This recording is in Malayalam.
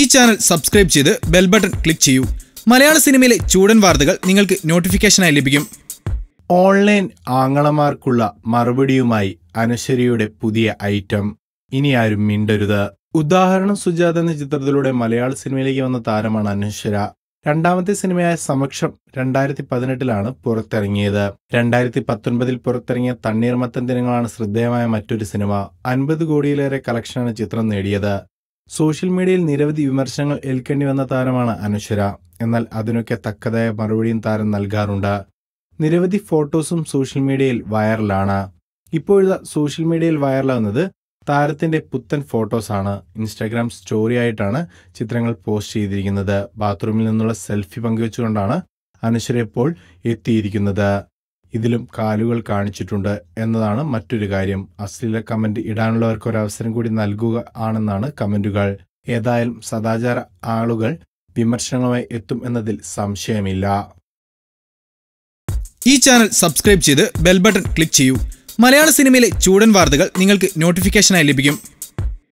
ഈ ചാനൽ സബ്സ്ക്രൈബ് ചെയ്ത് ബെൽ ബട്ടൺ ക്ലിക്ക് ചെയ്യൂ മലയാള സിനിമയിലെ ചൂടൻ വാർത്തകൾ നിങ്ങൾക്ക് നോട്ടിഫിക്കേഷനായി ലഭിക്കും ഓൺലൈൻ ആങ്ങളമാർക്കുള്ള മറുപടിയുമായി അനശ്വരിയുടെ പുതിയ ഐറ്റം ഇനി ആരും മിണ്ടരുത് ഉദാഹരണം സുജാത എന്ന ചിത്രത്തിലൂടെ മലയാള സിനിമയിലേക്ക് വന്ന താരമാണ് അനശ്വര രണ്ടാമത്തെ സിനിമയായ സമക്ഷം രണ്ടായിരത്തി പതിനെട്ടിലാണ് പുറത്തിറങ്ങിയത് രണ്ടായിരത്തി പത്തൊൻപതിൽ പുറത്തിറങ്ങിയ തണ്ണീർമത്തൻ ദിനങ്ങളാണ് ശ്രദ്ധേയമായ മറ്റൊരു സിനിമ അൻപത് കോടിയിലേറെ കളക്ഷനാണ് ചിത്രം നേടിയത് സോഷ്യൽ മീഡിയയിൽ നിരവധി വിമർശനങ്ങൾ ഏൽക്കേണ്ടി വന്ന താരമാണ് അനുശ്വര എന്നാൽ അതിനൊക്കെ തക്കതായ മറുപടിയും താരം നൽകാറുണ്ട് നിരവധി ഫോട്ടോസും സോഷ്യൽ മീഡിയയിൽ വൈറലാണ് ഇപ്പോഴത്തെ സോഷ്യൽ മീഡിയയിൽ വൈറലാകുന്നത് താരത്തിന്റെ പുത്തൻ ഫോട്ടോസാണ് ഇൻസ്റ്റാഗ്രാം സ്റ്റോറി ആയിട്ടാണ് ചിത്രങ്ങൾ പോസ്റ്റ് ചെയ്തിരിക്കുന്നത് ബാത്റൂമിൽ നിന്നുള്ള സെൽഫി പങ്കുവെച്ചുകൊണ്ടാണ് അനുശ്വര ഇപ്പോൾ എത്തിയിരിക്കുന്നത് ഇതിലും കാലുകൾ കാണിച്ചിട്ടുണ്ട് എന്നതാണ് മറ്റൊരു കാര്യം അശ്ലീല കമന്റ് ഇടാനുള്ളവർക്ക് ഒരു അവസരം കൂടി നൽകുക ആണെന്നാണ് കമന്റുകൾ ഏതായാലും സദാചാര ആളുകൾ വിമർശനങ്ങളുമായി എത്തും എന്നതിൽ സംശയമില്ല ഈ ചാനൽ സബ്സ്ക്രൈബ് ചെയ്ത് ബെൽ ബട്ടൺ ക്ലിക്ക് ചെയ്യൂ മലയാള സിനിമയിലെ ചൂടൻ വാർത്തകൾ നിങ്ങൾക്ക് നോട്ടിഫിക്കേഷനായി ലഭിക്കും